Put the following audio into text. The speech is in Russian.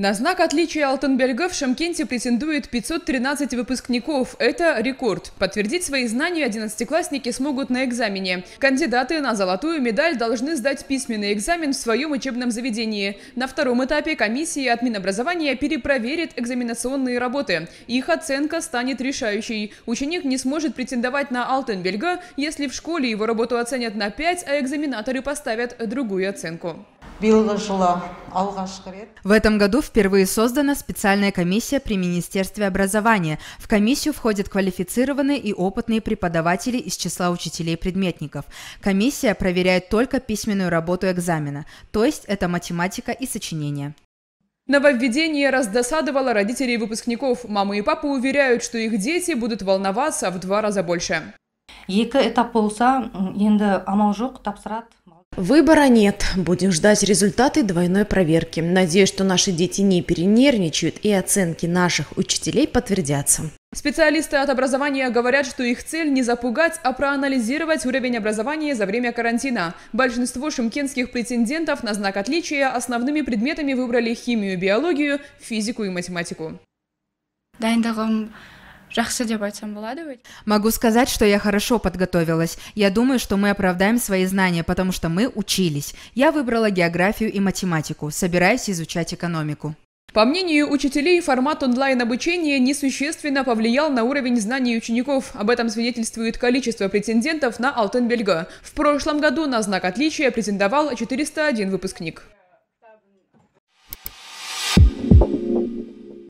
На знак отличия Алтенберга в Шамкенте претендует 513 выпускников. Это рекорд. Подтвердить свои знания одиннадцатиклассники смогут на экзамене. Кандидаты на золотую медаль должны сдать письменный экзамен в своем учебном заведении. На втором этапе комиссия от Минобразования перепроверит экзаменационные работы. Их оценка станет решающей. Ученик не сможет претендовать на Алтенберга, если в школе его работу оценят на 5, а экзаменаторы поставят другую оценку. В этом году впервые создана специальная комиссия при Министерстве образования. В комиссию входят квалифицированные и опытные преподаватели из числа учителей-предметников. Комиссия проверяет только письменную работу экзамена, то есть это математика и сочинение. Нововведение раздосадовало родителей выпускников. Мамы и папы уверяют, что их дети будут волноваться в два раза больше. это полса Выбора нет. Будем ждать результаты двойной проверки. Надеюсь, что наши дети не перенервничают и оценки наших учителей подтвердятся. Специалисты от образования говорят, что их цель не запугать, а проанализировать уровень образования за время карантина. Большинство шумкенских претендентов на знак отличия основными предметами выбрали химию, биологию, физику и математику жақсы деп айтсам болады ведь могу сказать что я хорошо подготовилась я думаю что мы оправдаем свои знания потому что мы учились я выбрала географию и математику собираюсь изучать экономику по мнению учителей, формат онлайн-обучения несущественно повлиял на уровень знаний учеников. Об этом свидетельствует количество претендентов на Алтенбельга. В прошлом году на знак отличия претендовал 401 выпускник.